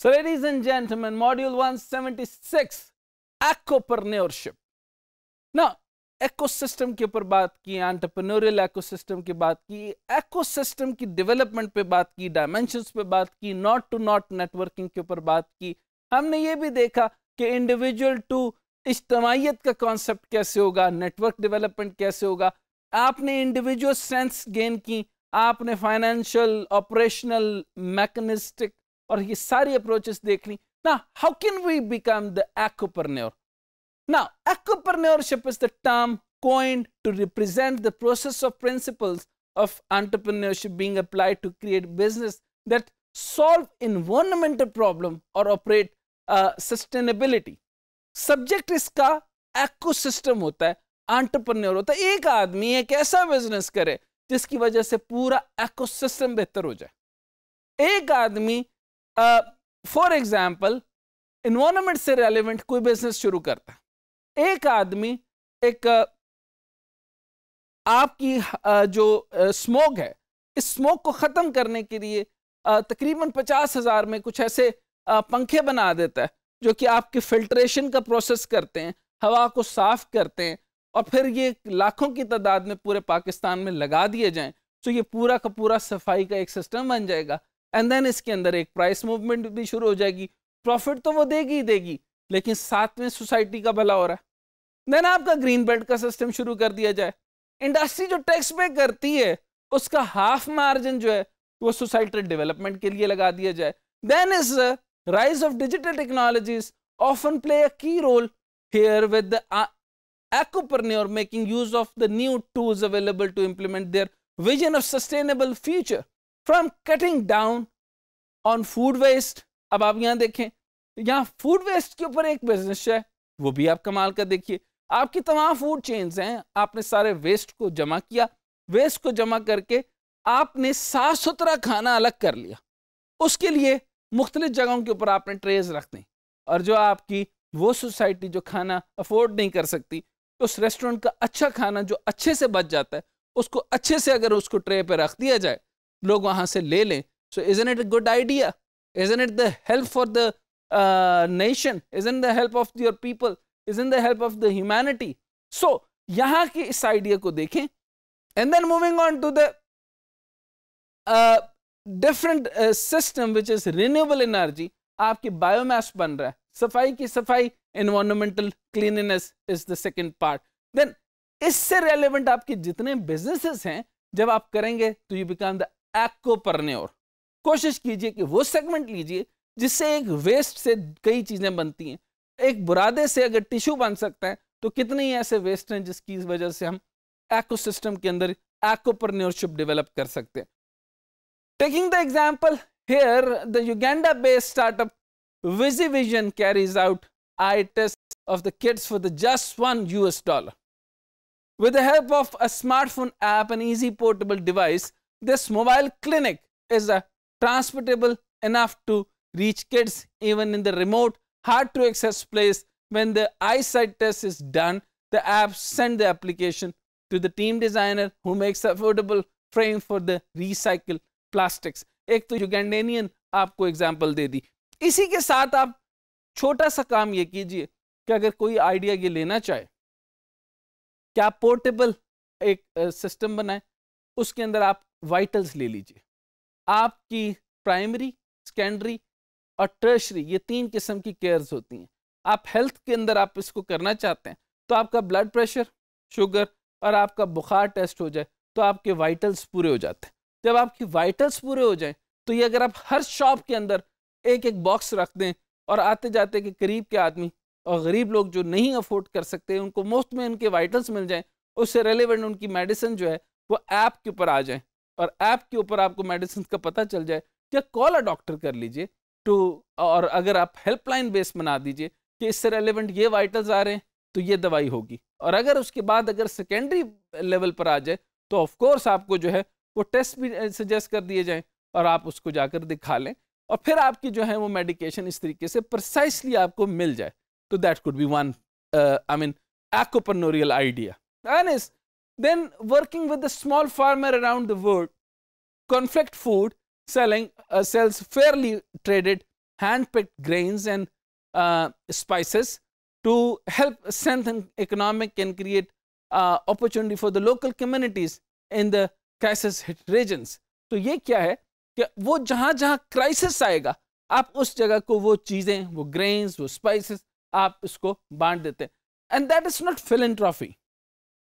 So ladies and gentlemen, module 176 एकोपरन्योरशिप ना ecosystem के ऊपर बात की एंटरप्रेन्योरियल एकोसिस्टम की बात की एकोसिस्टम की डेवलपमेंट पे बात की डायमेंशन पे बात की नॉट टू नॉट नेटवर्किंग के ऊपर बात की हमने ये भी देखा कि इंडिविजुअल टू इज्तमाहीत का कॉन्सेप्ट कैसे होगा नेटवर्क डेवलपमेंट कैसे होगा आपने इंडिविजुअल स्ट्रेंथ्स गेन की आपने फाइनेंशियल ऑपरेशनल मैकेनिस्टिक और ये सारी अप्रोचेस देख ली ना how can we become the entrepreneur Now, entrepreneurship is the term coined to represent the process of principles of entrepreneurship being applied to create business that solve environmental problem or operate uh, sustainability. Subject इसका ecosystem होता है entrepreneur होता है एक आदमी एक ऐसा business करे जिसकी वजह से पूरा एकोसिस्टम बेहतर हो जाए एक आदमी फॉर एग्जाम्पल इन्वायरमेंट से रेलिवेंट कोई बिजनेस शुरू करता है एक आदमी एक uh, आपकी uh, जो स्मोक uh, है इस स्मोक को ख़त्म करने के लिए तकरीबन पचास हज़ार में कुछ ऐसे पंखे बना देता है जो कि आपके फिल्ट्रेशन का प्रोसेस करते हैं हवा को साफ करते हैं और फिर ये लाखों की तादाद में पूरे पाकिस्तान में लगा दिए जाएं तो ये पूरा का पूरा सफाई का एक सिस्टम बन जाएगा एंड देन इसके अंदर एक प्राइस मूवमेंट भी शुरू हो जाएगी प्रॉफिट तो वो देगी ही देगी लेकिन साथ में सोसाइटी का भला हो रहा है देन आपका ग्रीन बेल्ट का सिस्टम शुरू कर दिया जाए इंडस्ट्री जो टैक्स पे करती है उसका हाफ मार्जिन जो है वो सोसाइटी डेवलपमेंट के लिए लगा दिया जाए then is rise of digital technologies often play a key role here with entrepreneur making use of the new tools available to implement their vision of sustainable future from cutting down on food waste अब आप यहाँ देखें तो यहाँ food waste के ऊपर एक business है वो भी आप कमाल कर देखिए आपकी तमाम फूड चेन्स हैं आपने सारे वेस्ट को जमा किया वेस्ट को जमा करके आपने साफ सुथरा खाना अलग कर लिया उसके लिए मुख्तलिफ जगहों के ऊपर आपने ट्रेज रख दी और जो आपकी वो सोसाइटी जो खाना अफोर्ड नहीं कर सकती उस रेस्टोरेंट का अच्छा खाना जो अच्छे से बच जाता है उसको अच्छे से अगर उसको ट्रे पर रख दिया जाए लोग वहाँ से ले लें so and it a good idea and it the help for the nation in the help of your people in the help of the humanity so यहाँ के इस आइडिया को देखें and then moving on to the different system which is renewable energy आपकी biomass बन रहा है सफाई की सफाई environmental cleanness is the second part then इससे रेलिवेंट आपके जितने बिजनेसेस हैं जब आप करेंगे तो यू बिकम द एक्कोपरन्योर कोशिश कीजिए कि वो सेगमेंट लीजिए जिससे एक वेस्ट से कई चीज़ें बनती हैं एक बुरादे से अगर टिश्यू बन सकता है तो कितने ही ऐसे वेस्ट हैं जिसकी वजह से हम एकोसिस्टम के अंदर एक्ोपरन्योरशिप डेवलप कर सकते हैं taking the example here the Uganda based startup Vizivision carries out eye test of the kids for the just one US dollar with the help of a smartphone app an easy portable device this mobile clinic is uh, transportable enough to reach kids even in the remote, hard to access place. When the eyesight test is done, the app sends the application to the team designer who makes affordable frame for the recycled plastics. एक तो यूगैंडेनियन आपको example दे दी इसी के साथ आप छोटा सा काम ये कीजिए कि अगर कोई आइडिया ये लेना चाहे क्या पोर्टेबल एक सिस्टम बनाए उसके अंदर आप वाइटल्स ले लीजिए आपकी प्राइमरी सेकेंडरी और टर्शरी ये तीन किस्म की केयर्स होती हैं आप हेल्थ के अंदर आप इसको करना चाहते हैं तो आपका ब्लड प्रेशर शुगर और आपका बुखार टेस्ट हो जाए तो आपके वाइटल्स पूरे हो जाते हैं जब आपकी वाइटल्स पूरे हो जाएं तो ये अगर आप हर शॉप के अंदर एक एक बॉक्स रख दें और आते जाते के करीब के आदमी और गरीब लोग जो नहीं अफोर्ड कर सकते उनको मुफ्त में उनके वाइटल्स मिल जाएं उससे रेलिवेंट उनकी मेडिसिन जो है वो ऐप के ऊपर आ जाए और ऐप के ऊपर आपको मेडिसिन का पता चल जाए या कॉल अ डॉक्टर कर लीजिए टू और अगर आप हेल्पलाइन बेस बना दीजिए कि इससे रेलिवेंट ये वाइटल्स आ रहे हैं तो ये दवाई होगी और अगर उसके बाद अगर सेकेंडरी लेवल पर आ जाए तो ऑफकोर्स आपको जो है वो टेस्ट भी सजेस्ट कर दिए जाएँ और आप उसको जाकर दिखा लें और फिर आपकी जो है वो मेडिकेशन इस तरीके से प्रसाइसली आपको मिल जाए तो that could be one I mean एक्ोपनोरियल idea and Then working with the small farmer around the world, conflict food selling uh, sells fairly traded hand-picked grains and uh, spices to help strengthen economic and create uh, opportunity for the local communities in the crisis hit regions. तो ये क्या है कि वो जहाँ जहाँ crisis आएगा आप उस जगह को वो चीज़ें वो ग्रेन्स वो स्पाइसेस आप इसको बांट देते हैं and that is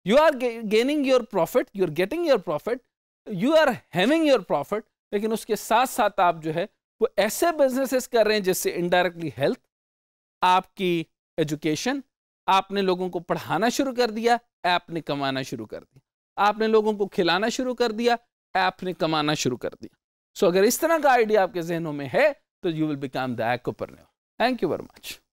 you are gaining your profit you are getting your profit you are having your profit लेकिन उसके साथ साथ आप जो है वो ऐसे बिजनेसेस कर रहे हैं जिससे इनडायरेक्टली हेल्थ आपकी एजुकेशन आपने लोगों को पढ़ाना शुरू कर दिया ऐप ने कमाना शुरू कर दिया आपने लोगों को खिलाना शुरू कर दिया ऐप ने कमाना शुरू कर दिया सो so, अगर इस तरह का आइडिया आपके जहनों में है तो यू विल बिकम द एक्ोपरने थैंक यू वेरी मच